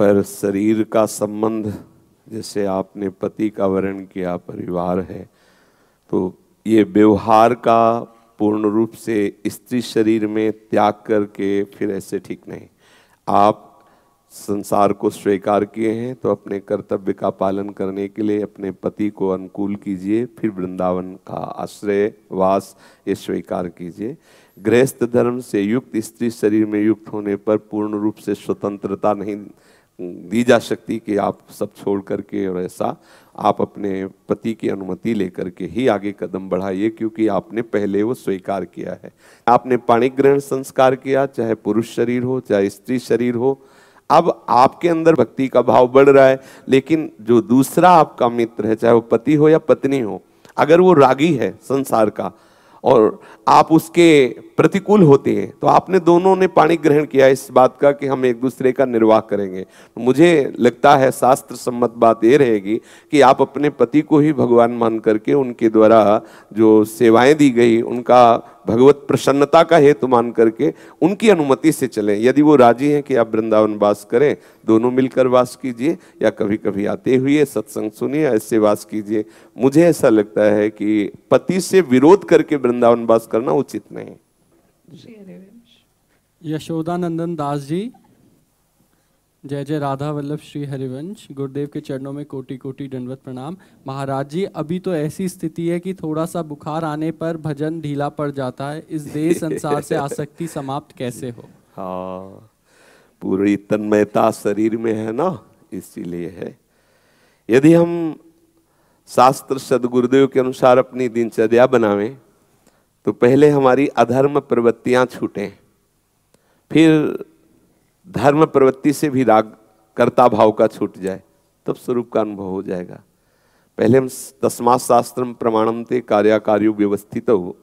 पर शरीर का संबंध जैसे आपने पति का वर्ण किया परिवार है तो ये व्यवहार का पूर्ण रूप से स्त्री शरीर में त्याग करके फिर ऐसे ठीक नहीं आप संसार को स्वीकार किए हैं तो अपने कर्तव्य का पालन करने के लिए अपने पति को अनुकूल कीजिए फिर वृंदावन का आश्रय वास ये स्वीकार कीजिए गृहस्थ धर्म से युक्त स्त्री शरीर में युक्त होने पर पूर्ण रूप से स्वतंत्रता नहीं दी जा सकती कि आप सब छोड़ करके और ऐसा आप अपने पति की अनुमति लेकर के ही आगे कदम बढ़ाइए क्योंकि आपने पहले वो स्वीकार किया है आपने पाणी ग्रहण संस्कार किया चाहे पुरुष शरीर हो चाहे स्त्री शरीर हो अब आपके अंदर भक्ति का भाव बढ़ रहा है लेकिन जो दूसरा आपका मित्र है चाहे वो पति हो या पत्नी हो अगर वो रागी है संसार का और आप उसके प्रतिकूल होते हैं तो आपने दोनों ने पाणी ग्रहण किया इस बात का कि हम एक दूसरे का निर्वाह करेंगे मुझे लगता है शास्त्र सम्मत बात ये रहेगी कि आप अपने पति को ही भगवान मान करके उनके द्वारा जो सेवाएं दी गई उनका भगवत प्रसन्नता का हेतु मान करके उनकी अनुमति से चलें यदि वो राजी हैं कि आप वृंदावन वास करें दोनों मिलकर वास कीजिए या कभी कभी आते हुए सत्संग सुनिए ऐसे वास कीजिए मुझे ऐसा लगता है कि पति से विरोध करके वृंदावन वास करना उचित नहीं यशोदानंदन दास जी जय जय राधा वल्लभ श्री हरिवंश गुरुदेव के चरणों में कोटि कोटि दंडवत प्रणाम महाराज जी अभी तो ऐसी स्थिति है कि थोड़ा सा बुखार आने पर भजन ढीला पड़ जाता है इस देह संसार से आसक्ति समाप्त कैसे हो हाँ पूरी तन्मयता शरीर में है ना इसीलिए है यदि हम शास्त्र सदगुरुदेव के अनुसार अपनी दिनचर्या बनावें तो पहले हमारी अधर्म प्रवृत्तियां छूटें फिर धर्म प्रवृत्ति से भी राग कर्ता भाव का छूट जाए तब स्वरूप का अनुभव हो जाएगा पहले हम तस्मा शास्त्र प्रमाणमते कार्या कार्यो व्यवस्थित हो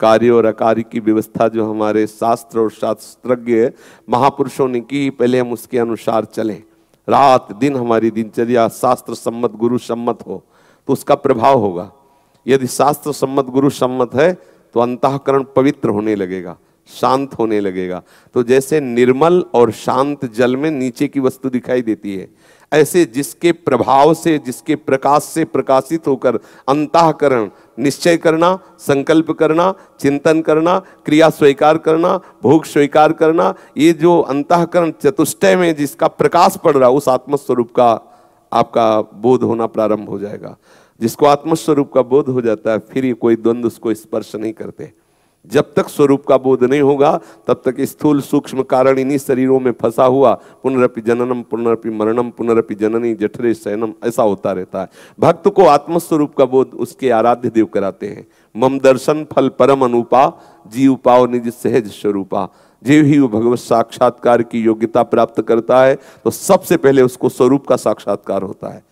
कार्य और अकार्य की व्यवस्था जो हमारे शास्त्र और शास्त्रज्ञ महापुरुषों ने की पहले हम उसके अनुसार चलें रात दिन हमारी दिनचर्या शास्त्र सम्मत गुरु सम्मत हो तो उसका प्रभाव होगा यदि शास्त्र सम्मत गुरु सम्मत है तो अंतकरण पवित्र होने लगेगा शांत होने लगेगा तो जैसे निर्मल और शांत जल में नीचे की वस्तु दिखाई देती है ऐसे जिसके प्रभाव से जिसके प्रकाश से प्रकाशित होकर अंतकरण निश्चय करना संकल्प करना चिंतन करना क्रिया स्वीकार करना भोग स्वीकार करना ये जो अंतकरण चतुष्टय में जिसका प्रकाश पड़ रहा है उस आत्मस्वरूप का आपका बोध होना प्रारंभ हो जाएगा जिसको आत्मस्वरूप का बोध हो जाता है फिर ये कोई द्वंद्व उसको स्पर्श नहीं करते जब तक स्वरूप का बोध नहीं होगा तब तक स्थूल सूक्ष्म कारण इन्हीं शरीरों में फंसा हुआ पुनरपि जननम पुनरपि मरणम पुनरपि जननी जठरे शयनम ऐसा होता रहता है भक्त को आत्मस्वरूप का बोध उसके आराध्य देव कराते हैं मम दर्शन फल परम अनुपा जीव पाओ निज सहज स्वरूपा जीव ही वो भगवत साक्षात्कार की योग्यता प्राप्त करता है तो सबसे पहले उसको स्वरूप का साक्षात्कार होता है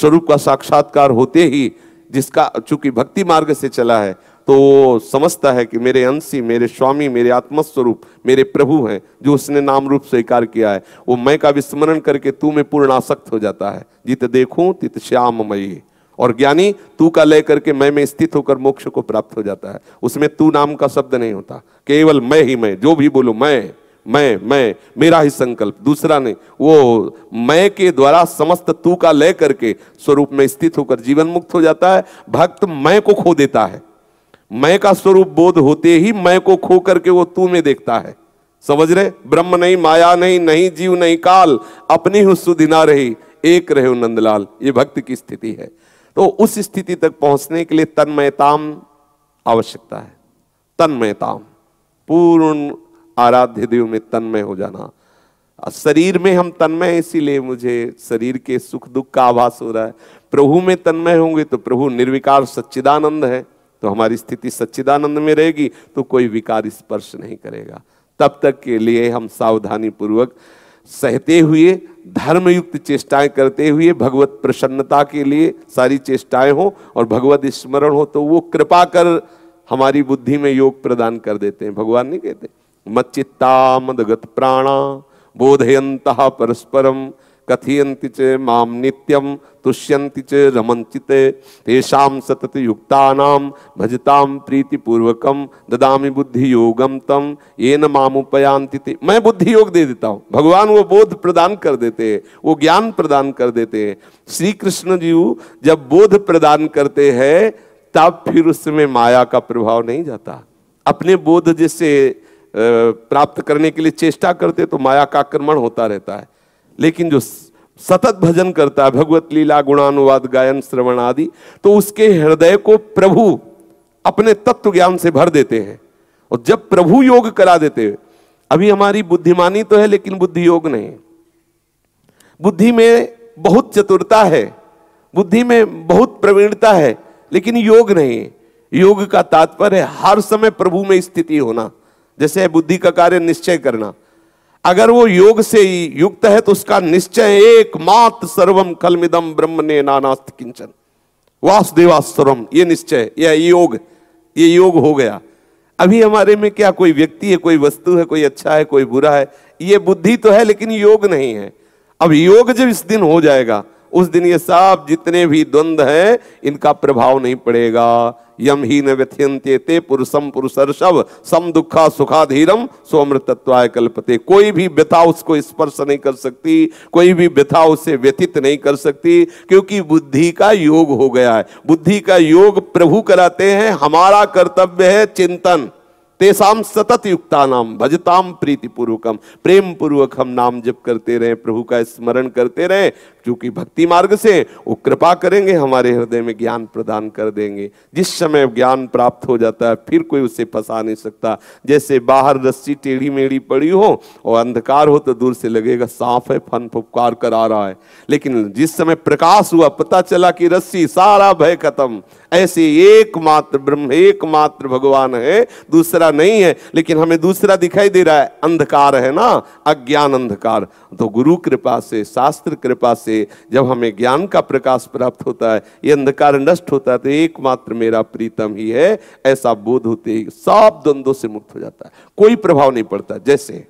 स्वरूप का साक्षात्कार होते ही जिसका चूंकि भक्ति मार्ग से चला है तो समझता है कि मेरे अंशी मेरे स्वामी मेरे आत्मस्वरूप मेरे प्रभु हैं जो उसने नाम रूप स्वीकार किया है वो मैं का विस्मरण करके तू में पूर्ण आसक्त हो जाता है जित देखूं तित श्याम मई और ज्ञानी तू का लय करके मैं में स्थित होकर मोक्ष को प्राप्त हो जाता है उसमें तू नाम का शब्द नहीं होता केवल मैं ही मैं जो भी बोलू मैं मैं मैं मेरा ही संकल्प दूसरा नहीं वो मैं के द्वारा समस्त तू का लय करके स्वरूप में स्थित होकर जीवन मुक्त हो जाता है भक्त मैं को खो देता है मैं का स्वरूप बोध होते ही मैं को खो करके वो तू में देखता है समझ रहे ब्रह्म नहीं माया नहीं नहीं जीव नहीं काल अपनी ही सुधिना रही एक रहे नंदलाल ये भक्त की स्थिति है तो उस स्थिति तक पहुंचने के लिए तन्मयताम आवश्यकता है तन्मयताम पूर्ण आराध्य देव में तन्मय हो जाना शरीर में हम तन्मय इसीलिए मुझे शरीर के सुख दुख का आभास हो रहा है प्रभु में तन्मय होंगे तो प्रभु निर्विकार सच्चिदानंद है तो हमारी स्थिति सच्चिदानंद में रहेगी तो कोई विकार स्पर्श नहीं करेगा तब तक के लिए हम सावधानी पूर्वक सहते हुए धर्मयुक्त चेष्टाएं करते हुए भगवत प्रसन्नता के लिए सारी चेष्टाएं हो और भगवत स्मरण हो तो वो कृपा कर हमारी बुद्धि में योग प्रदान कर देते हैं भगवान नहीं कहते मच्चित्ता मदगत प्राणा बोधयंत परस्परम कथयन्ति च मां नित्यं तुष्यन्ति च सतत तेषां भजता भजतां ददा ददामि योगम तम ये न मामुपयांति ते मैं बुद्धि योग दे देता हूँ भगवान वो बोध प्रदान कर देते हैं वो ज्ञान प्रदान कर देते हैं श्री कृष्ण जी जब बोध प्रदान करते हैं तब फिर उसमें माया का प्रभाव नहीं जाता अपने बोध जैसे प्राप्त करने के लिए चेष्टा करते तो माया का आक्रमण होता रहता है लेकिन जो सतत भजन करता है भगवत लीला गुणानुवाद गायन श्रवण आदि तो उसके हृदय को प्रभु अपने तत्व ज्ञान से भर देते हैं और जब प्रभु योग करा देते हैं अभी हमारी बुद्धिमानी तो है लेकिन बुद्धि योग नहीं बुद्धि में बहुत चतुरता है बुद्धि में बहुत प्रवीणता है लेकिन योग नहीं योग का तात्पर्य है हर समय प्रभु में स्थिति होना जैसे बुद्धि का कार्य निश्चय करना अगर वो योग से ही युक्त है तो उसका निश्चय एक मात्र सर्वम कलमिदम ब्रह्म ने नानास्त किंचन वासुदेवा सर्वम ये निश्चय यह योग ये योग हो गया अभी हमारे में क्या कोई व्यक्ति है कोई वस्तु है कोई अच्छा है कोई बुरा है ये बुद्धि तो है लेकिन योग नहीं है अब योग जब इस दिन हो जाएगा उस दिन ये सब जितने भी द्वंद्व हैं इनका प्रभाव नहीं पड़ेगा यम ही न ते पुरुषम पुरुषर्षव सम दुखा सुखाधीरम सोमृतत्वाय कल्पते कोई भी व्यथा उसको स्पर्श नहीं कर सकती कोई भी व्यथा उसे व्यथित नहीं कर सकती क्योंकि बुद्धि का योग हो गया है बुद्धि का योग प्रभु कराते हैं हमारा कर्तव्य है चिंतन तेसाम सतत युक्ता नाम भजताम प्रीति प्रेम पूर्वक हम नाम जप करते रहे प्रभु का स्मरण करते रहे क्योंकि भक्ति मार्ग से वो कृपा करेंगे हमारे हृदय में ज्ञान प्रदान कर देंगे जिस समय ज्ञान प्राप्त हो जाता है फिर कोई उसे फंसा नहीं सकता जैसे बाहर रस्सी टेढ़ी मेढ़ी पड़ी हो और अंधकार हो तो दूर से लगेगा साफ है फन फुपकार कर आ रहा है लेकिन जिस समय प्रकाश हुआ पता चला कि रस्सी सारा भय खत्म ऐसे एकमात्र ब्रह्म एकमात्र भगवान है दूसरा नहीं है लेकिन हमें दूसरा दिखाई दे रहा है अंधकार है ना अज्ञान अंधकार तो गुरु कृपा से शास्त्र कृपा से से जब हमें ज्ञान का प्रकाश प्राप्त होता है ये अंधकार नष्ट होता है तो एकमात्र मेरा प्रीतम ही है ऐसा बोध होते ही सब द्वंद्व से मुक्त हो जाता है कोई प्रभाव नहीं पड़ता जैसे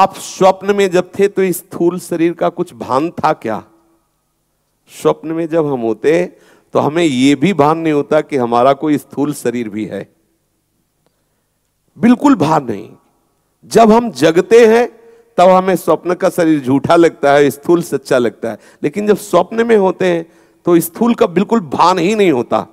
आप स्वप्न में जब थे तो इस स्थूल शरीर का कुछ भान था क्या स्वप्न में जब हम होते तो हमें यह भी भान नहीं होता कि हमारा कोई स्थूल शरीर भी है बिल्कुल भान नहीं जब हम जगते हैं तब हमें स्वप्न का शरीर झूठा लगता है स्थूल सच्चा लगता है लेकिन जब स्वप्न में होते हैं तो स्थूल का बिल्कुल भान ही नहीं होता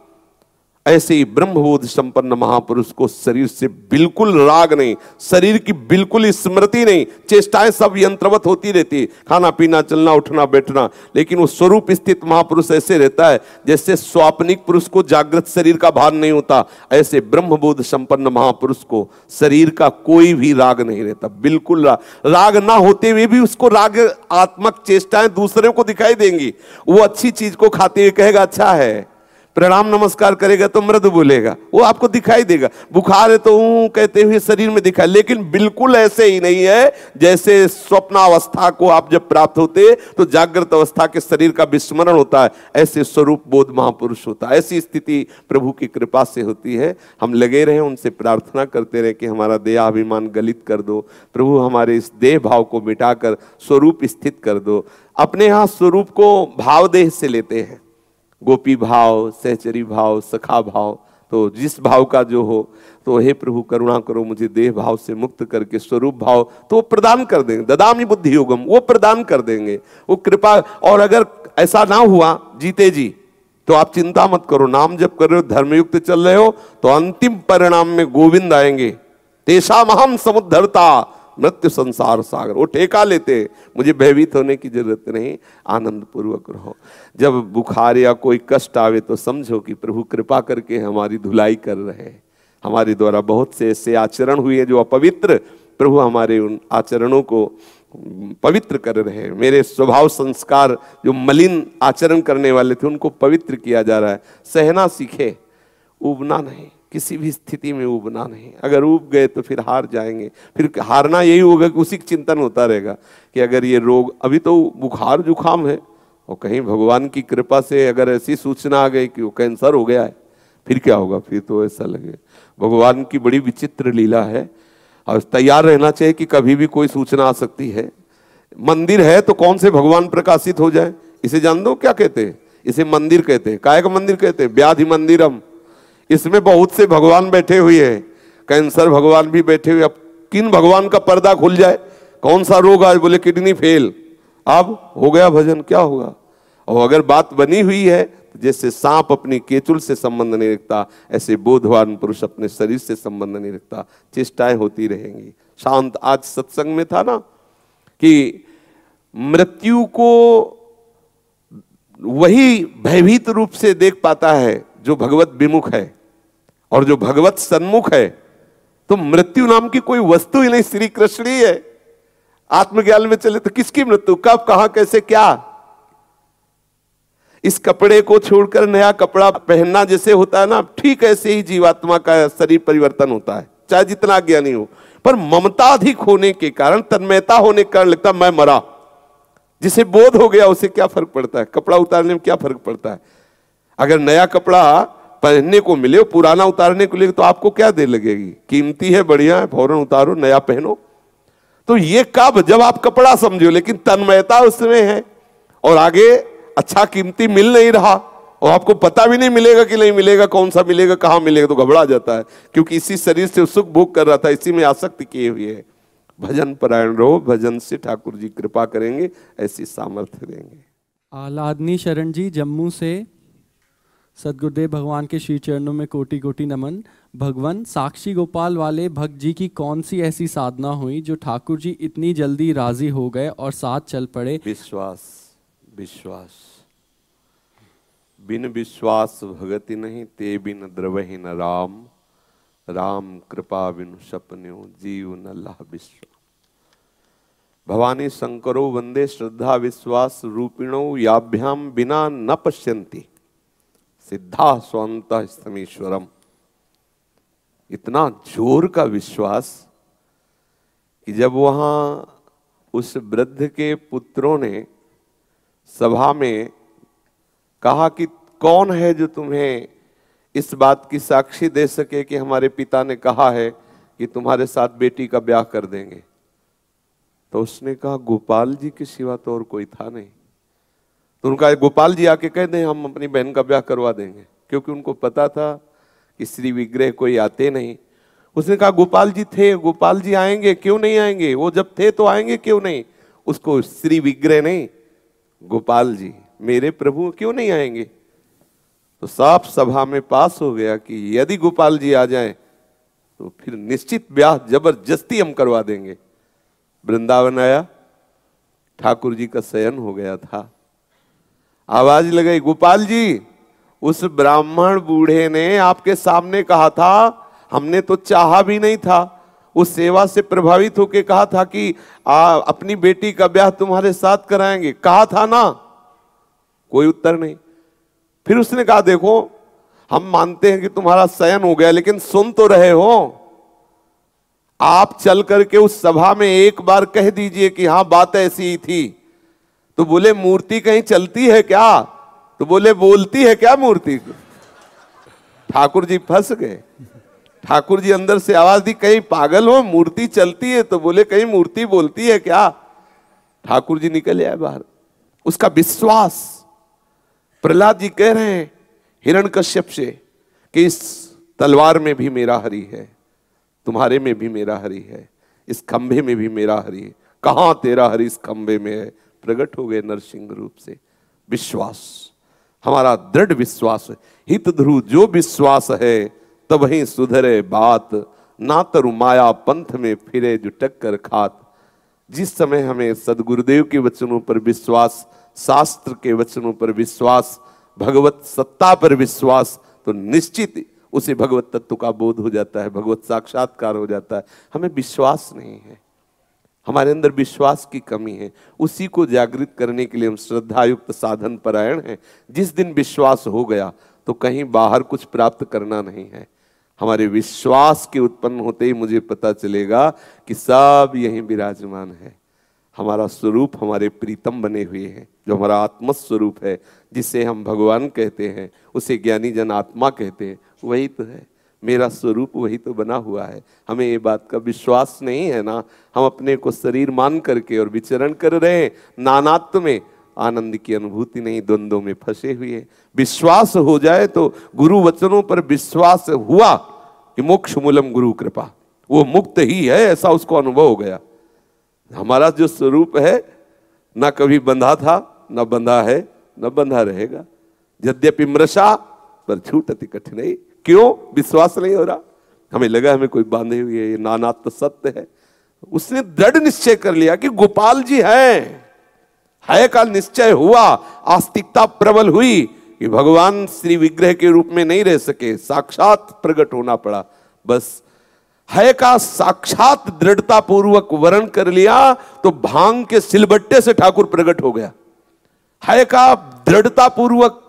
ऐसे ही ब्रह्मबोध संपन्न महापुरुष को शरीर से बिल्कुल राग नहीं शरीर की बिल्कुल स्मृति नहीं चेष्टाएं सब यंत्रवत होती रहती खाना पीना चलना उठना बैठना लेकिन वो स्वरूप स्थित महापुरुष ऐसे रहता है जैसे स्वापनिक पुरुष को जागृत शरीर का भान नहीं होता ऐसे ब्रह्मबोध संपन्न महापुरुष को शरीर का कोई भी राग नहीं रहता बिल्कुल राग राग ना होते हुए भी उसको राग आत्मक चेष्टाएं दूसरे को दिखाई देंगी वो अच्छी चीज को खाते हुए कहेगा अच्छा है प्रणाम नमस्कार करेगा तो मृद बोलेगा वो आपको दिखाई देगा बुखार है तो ऊँ कहते हुए शरीर में दिखा लेकिन बिल्कुल ऐसे ही नहीं है जैसे स्वप्नावस्था को आप जब प्राप्त होते तो जागृत अवस्था के शरीर का विस्मरण होता है ऐसे स्वरूप बोध महापुरुष होता है ऐसी स्थिति प्रभु की कृपा से होती है हम लगे रहे उनसे प्रार्थना करते रहे कि हमारा देहाभिमान गलित कर दो प्रभु हमारे इस देह भाव को मिटाकर स्वरूप स्थित कर दो अपने यहाँ स्वरूप को भावदेह से लेते हैं गोपी भाव सहचरी भाव सखा भाव तो जिस भाव का जो हो तो हे प्रभु करुणा करो मुझे देह भाव से मुक्त करके स्वरूप भाव तो वो प्रदान कर देंगे ददामी बुद्धि योगम वो प्रदान कर देंगे वो कृपा और अगर ऐसा ना हुआ जीते जी तो आप चिंता मत करो नाम जब कर रहे हो धर्मयुक्त चल रहे हो तो अंतिम परिणाम में गोविंद आएंगे तेषा महम समुद्धरता मृत्यु संसार सागर वो ठेका लेते मुझे भयभीत होने की जरूरत नहीं आनंद पूर्वक रहो जब बुखार या कोई कष्ट आवे तो समझो कि प्रभु कृपा करके हमारी धुलाई कर रहे हैं हमारे द्वारा बहुत से ऐसे आचरण हुए जो अपवित्र प्रभु हमारे उन आचरणों को पवित्र कर रहे हैं मेरे स्वभाव संस्कार जो मलिन आचरण करने वाले थे उनको पवित्र किया जा रहा है सहना सीखे उबना नहीं किसी भी स्थिति में उबना नहीं अगर उब गए तो फिर हार जाएंगे फिर हारना यही होगा कि उसी चिंतन होता रहेगा कि अगर ये रोग अभी तो बुखार जुकाम है और कहीं भगवान की कृपा से अगर ऐसी सूचना आ गई कि वो कैंसर हो गया है फिर क्या होगा फिर तो ऐसा लगे भगवान की बड़ी विचित्र लीला है और तैयार रहना चाहिए कि कभी भी कोई सूचना आ सकती है मंदिर है तो कौन से भगवान प्रकाशित हो जाए इसे जान दो क्या कहते हैं इसे मंदिर कहते हैं काय का मंदिर कहते हैं व्याधि मंदिर हम इसमें बहुत से भगवान बैठे हुए हैं कैंसर भगवान भी बैठे हुए अब किन भगवान का पर्दा खुल जाए कौन सा रोग आज बोले किडनी फेल अब हो गया भजन क्या होगा और अगर बात बनी हुई है तो जैसे सांप अपनी केचुल से संबंध नहीं रखता ऐसे बोधवान पुरुष अपने शरीर से संबंध नहीं रखता चेष्टाएं होती रहेंगी शांत आज सत्संग में था ना कि मृत्यु को वही भयभीत रूप से देख पाता है जो भगवत विमुख है और जो भगवत सन्मुख है तो मृत्यु नाम की कोई वस्तु ही नहीं श्री कृष्ण ही है आत्मज्ञान में चले तो किसकी मृत्यु कब कहा कैसे क्या इस कपड़े को छोड़कर नया कपड़ा पहनना जैसे होता है ना ठीक ऐसे ही जीवात्मा का शरीर परिवर्तन होता है चाहे जितना ज्ञानी हो पर ममता अधिक होने के कारण तन्मयता होने के कारण लगता मैं मरा जिसे बोध हो गया उसे क्या फर्क पड़ता है कपड़ा उतारने में क्या फर्क पड़ता है अगर नया कपड़ा पहनने को मिले पुराना उतारने को लिए तो आपको क्या देर लगेगी कीमती है बढ़िया है फौरन उतारो नया पहनो तो ये कब जब आप कपड़ा समझो लेकिन तन्मयता उसमें है और आगे अच्छा कीमती मिल नहीं रहा और आपको पता भी नहीं मिलेगा कि नहीं मिलेगा कौन सा मिलेगा कहां मिलेगा तो घबरा जाता है क्योंकि इसी शरीर से सुख भोग कर रहा था इसी में आसक्ति किए हुए है भजन परायण रहो भजन से ठाकुर जी कृपा करेंगे ऐसी सामर्थ्य देंगे आलादनी शरण जी जम्मू से सदगुरुदेव भगवान के श्री चरणों में कोटि कोटि नमन भगवान साक्षी गोपाल वाले भक्त जी की कौन सी ऐसी साधना हुई जो ठाकुर जी इतनी जल्दी राजी हो गए और साथ चल पड़े विश्वास विश्वास बिन विश्वास भगति नहीं ते बिन द्रवहीन राम राम कृपा बिन सपन्यो जीव न विश्व भवानी शंकरो वंदे श्रद्धा विश्वास रूपिणो याभ्याम बिना न पश्यंती सिद्धा स्वंत स्तमीश्वरम इतना जोर का विश्वास कि जब वहां उस वृद्ध के पुत्रों ने सभा में कहा कि कौन है जो तुम्हें इस बात की साक्षी दे सके कि हमारे पिता ने कहा है कि तुम्हारे साथ बेटी का ब्याह कर देंगे तो उसने कहा गोपाल जी के सिवा तो और कोई था नहीं तो उनका गोपाल जी आके कह दें हम अपनी बहन का ब्याह करवा देंगे क्योंकि उनको पता था कि श्री विग्रह कोई आते नहीं उसने कहा गोपाल जी थे गोपाल जी आएंगे क्यों नहीं आएंगे वो जब थे तो आएंगे क्यों नहीं उसको श्री विग्रह नहीं गोपाल जी मेरे प्रभु क्यों नहीं आएंगे तो साफ सभा में पास हो गया कि यदि गोपाल जी आ जाए तो फिर निश्चित ब्याह जबरदस्ती हम करवा देंगे वृंदावन आया ठाकुर जी का शयन हो गया था आवाज लगाई गोपाल जी उस ब्राह्मण बूढ़े ने आपके सामने कहा था हमने तो चाहा भी नहीं था उस सेवा से प्रभावित होकर कहा था कि आ, अपनी बेटी का ब्याह तुम्हारे साथ कराएंगे कहा था ना कोई उत्तर नहीं फिर उसने कहा देखो हम मानते हैं कि तुम्हारा शयन हो गया लेकिन सुन तो रहे हो आप चल करके उस सभा में एक बार कह दीजिए कि हां बात ऐसी ही थी तो बोले मूर्ति कहीं चलती है क्या तो बोले बोलती है क्या मूर्ति ठाकुर जी फंस गए ठाकुर जी अंदर से आवाज दी कहीं पागल हो मूर्ति चलती है तो बोले कहीं मूर्ति बोलती है क्या ठाकुर जी निकल आए बाहर उसका विश्वास प्रहलाद जी कह रहे हैं हिरण कश्यप से कि इस तलवार में भी मेरा हरि है तुम्हारे में भी मेरा हरि है इस खंभे में भी मेरा हरि है कहाँ तेरा हरि इस खंभे में है प्रकट हो गए नरसिंह रूप से विश्वास हमारा दृढ़ विश्वास हित ध्रुव जो विश्वास है तब ही सुधरे बात ना तरु माया पंथ में फिरे जो टक्कर खात जिस समय हमें सदगुरुदेव के वचनों पर विश्वास शास्त्र के वचनों पर विश्वास भगवत सत्ता पर विश्वास तो निश्चित उसे भगवत तत्व का बोध हो जाता है भगवत साक्षात्कार हो जाता है हमें विश्वास नहीं है हमारे अंदर विश्वास की कमी है उसी को जागृत करने के लिए हम श्रद्धायुक्त साधन परायण हैं जिस दिन विश्वास हो गया तो कहीं बाहर कुछ प्राप्त करना नहीं है हमारे विश्वास के उत्पन्न होते ही मुझे पता चलेगा कि सब यही विराजमान है हमारा स्वरूप हमारे प्रीतम बने हुए हैं जो हमारा आत्मस्वरूप है जिसे हम भगवान कहते हैं उसे ज्ञानी जन आत्मा कहते हैं वही तो है मेरा स्वरूप वही तो बना हुआ है हमें ये बात का विश्वास नहीं है ना हम अपने को शरीर मान करके और विचरण कर रहे हैं नानात्व में आनंद की अनुभूति नहीं द्वंद्व में फंसे हुए विश्वास हो जाए तो गुरु वचनों पर विश्वास हुआ कि मोक्ष मूलम गुरु कृपा वो मुक्त ही है ऐसा उसको अनुभव हो गया हमारा जो स्वरूप है ना कभी बंधा था ना बंधा है न बंधा रहेगा यद्यपि मृषा पर छूट अति कठिनाई क्यों विश्वास नहीं हो रहा हमें लगा हमें कोई बांधे हुई है ये तो सत्य है उसने दृढ़ निश्चय कर लिया कि गोपाल जी हैं है का निश्चय हुआ आस्तिकता प्रबल हुई कि भगवान श्री विग्रह के रूप में नहीं रह सके साक्षात प्रकट होना पड़ा बस है का साक्षात दृढ़ता पूर्वक वर्ण कर लिया तो भांग के सिलबट्टे से ठाकुर प्रकट हो गया है का दृढ़ता पूर्वक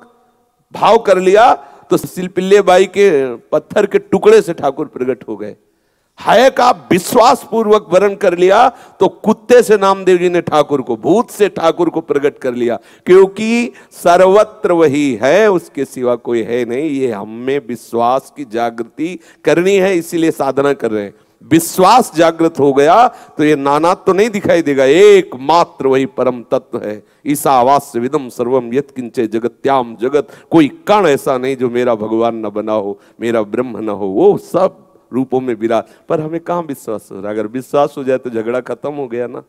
भाव कर लिया तो सिलपिल्ले बाई के पत्थर के टुकड़े से ठाकुर प्रकट हो गए हाय का विश्वास पूर्वक वर्ण कर लिया तो कुत्ते से नामदेव जी ने ठाकुर को भूत से ठाकुर को प्रकट कर लिया क्योंकि सर्वत्र वही है उसके सिवा कोई है नहीं ये हमें विश्वास की जागृति करनी है इसीलिए साधना कर रहे हैं विश्वास जागृत हो गया तो ये नाना तो नहीं दिखाई देगा एकमात्र वही परम तत्व है ईसा आवास विदम सर्वम यत किंचे जगत्याम जगत कोई कण ऐसा नहीं जो मेरा भगवान न बना हो मेरा ब्रह्म न हो वो सब रूपों में विराज पर हमें कहाँ विश्वास हो रहा अगर विश्वास हो जाए तो झगड़ा खत्म हो गया ना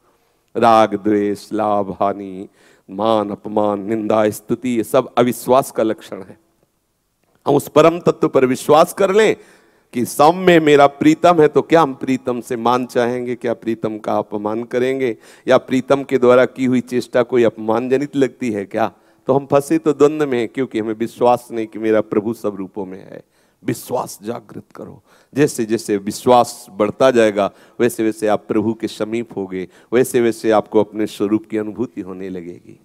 राग द्वेष लाभ हानि मान अपमान निंदा स्तुति ये सब अविश्वास का लक्षण है हम उस परम तत्व पर विश्वास कर लें कि सम में मेरा प्रीतम है तो क्या हम प्रीतम से मान चाहेंगे क्या प्रीतम का अपमान करेंगे या प्रीतम के द्वारा की हुई चेष्टा कोई अपमानजनित लगती है क्या तो हम फंसे तो द्वंद्व में क्योंकि हमें विश्वास नहीं कि मेरा प्रभु सब रूपों में है विश्वास जागृत करो जैसे जैसे विश्वास बढ़ता जाएगा वैसे वैसे आप प्रभु के समीप होगे वैसे वैसे आपको अपने स्वरूप की अनुभूति होने लगेगी